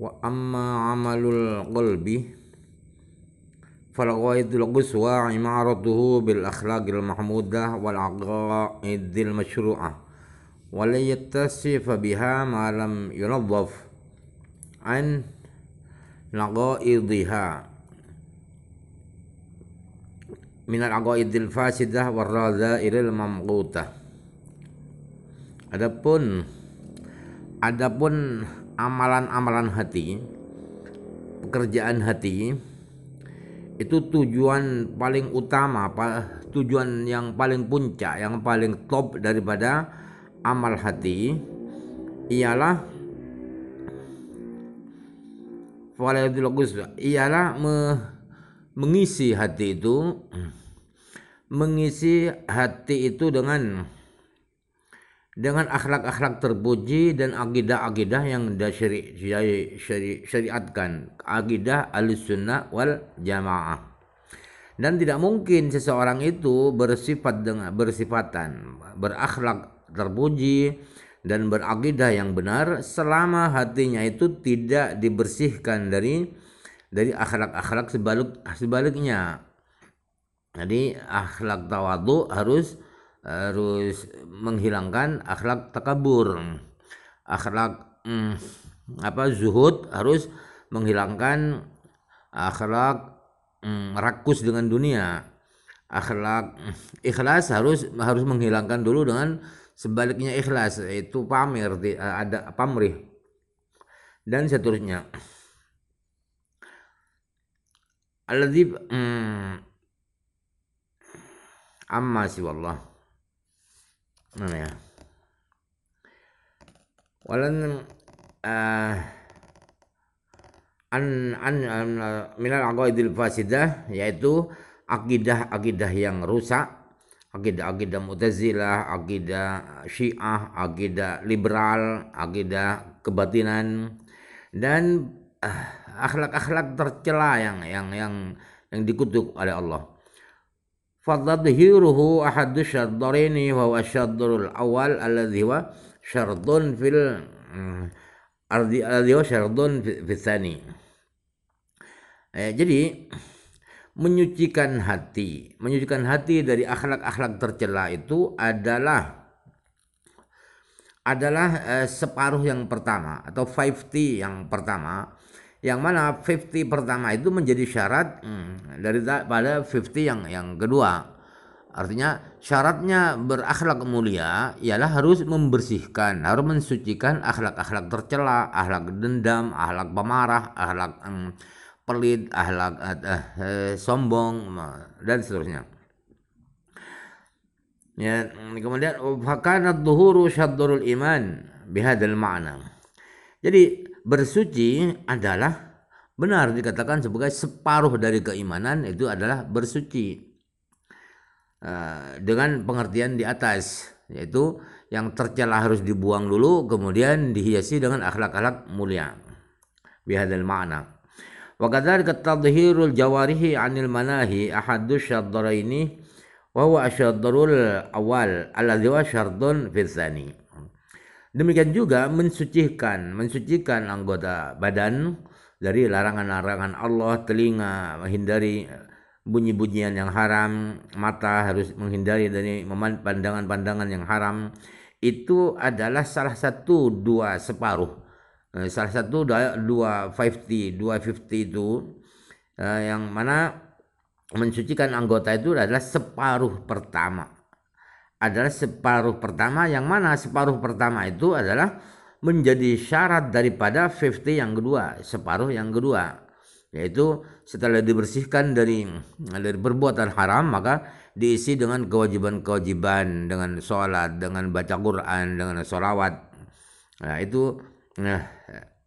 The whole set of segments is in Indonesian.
وأما عمل القلب فالغايد القصوى عمارته بالأخلاق المحمودة والعقائد المشروعة ولن يتصف بها ما لم ينظف عن نقائضها من العقائد الفاسدة والرذائل الممقوتة Adapun adapun amalan-amalan hati, pekerjaan hati itu tujuan paling utama, tujuan yang paling puncak, yang paling top daripada amal hati ialah ialah me, mengisi hati itu mengisi hati itu dengan dengan akhlak-akhlak terpuji dan akidah-akidah yang disyariatkan agidah akidah al-sunnah wal jamaah dan tidak mungkin seseorang itu bersifat dengan bersifatan berakhlak terpuji dan berakidah yang benar selama hatinya itu tidak dibersihkan dari dari akhlak-akhlak sebalik sebaliknya jadi akhlak tawadu harus harus menghilangkan akhlak takabur akhlak hmm, apa zuhud harus menghilangkan akhlak hmm, rakus dengan dunia akhlak hmm, ikhlas harus harus menghilangkan dulu dengan sebaliknya ikhlas itu pamer eh, ada pamrih dan seterusnya alladzi hmm, amma siwallah ano ya, walang uh, eh, an an, an minal aqaidil fasidah yaitu akidah-akidah yang rusak, akidah-akidah Mu'tazilah, akidah Syiah, akidah liberal, akidah kebatinan dan eh, akhlak-akhlak akhlak -akhlak tercela yang yang yang yang dikutuk oleh Allah. فظهيره أحد الشرطين وهو الشرط الأول الذي هو شرط في الأرض الذي هو شرط في الثاني eh, jadi menyucikan hati menyucikan hati dari akhlak-akhlak tercela itu adalah adalah eh, separuh yang pertama atau 5T yang pertama yang mana 50 pertama itu menjadi syarat hmm, pada 50 yang yang kedua. Artinya syaratnya berakhlak mulia ialah harus membersihkan, harus mensucikan akhlak-akhlak tercela, akhlak dendam, akhlak pemarah, akhlak hmm, pelit, akhlak eh, eh, sombong dan seterusnya. Ya, kemudian fakana dhuhuru syaddurul iman bihadal ma'na. Jadi bersuci adalah benar dikatakan sebagai separuh dari keimanan itu adalah bersuci eh, dengan pengertian di atas yaitu yang tercela harus dibuang dulu kemudian dihiasi dengan akhlak-akhlak mulia bihadal makna wa kadzalika tadhhirul jawarihi anil manahi ahadu syaddaraini wa huwa asyadrul awal ala wa syardun fi Demikian juga mensucikan, mensucikan anggota badan dari larangan-larangan Allah, telinga menghindari eh, bunyi-bunyian yang haram, mata harus menghindari dari pandangan-pandangan yang haram. Itu adalah salah satu dua separuh. Eh, salah satu dua, dua fifty, dua fifty itu eh, yang mana mensucikan anggota itu adalah separuh pertama adalah separuh pertama yang mana separuh pertama itu adalah menjadi syarat daripada 50 yang kedua, separuh yang kedua yaitu setelah dibersihkan dari dari perbuatan haram maka diisi dengan kewajiban-kewajiban dengan sholat dengan baca Quran dengan sholawat nah, itu nah,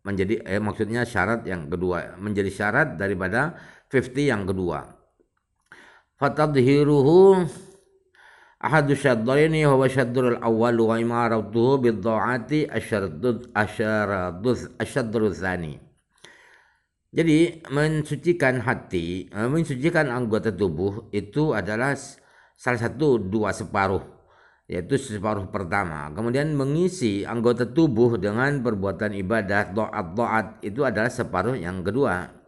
menjadi eh, maksudnya syarat yang kedua menjadi syarat daripada 50 yang kedua fatadhiruhu Ahadu syaddaini huwa syaddul awal wa imaratuhu bidda'ati asyaradud asyaradud asyaddul zani. Jadi mensucikan hati, eh, mensucikan anggota tubuh itu adalah salah satu dua separuh yaitu separuh pertama. Kemudian mengisi anggota tubuh dengan perbuatan ibadah, doa-doa itu adalah separuh yang kedua.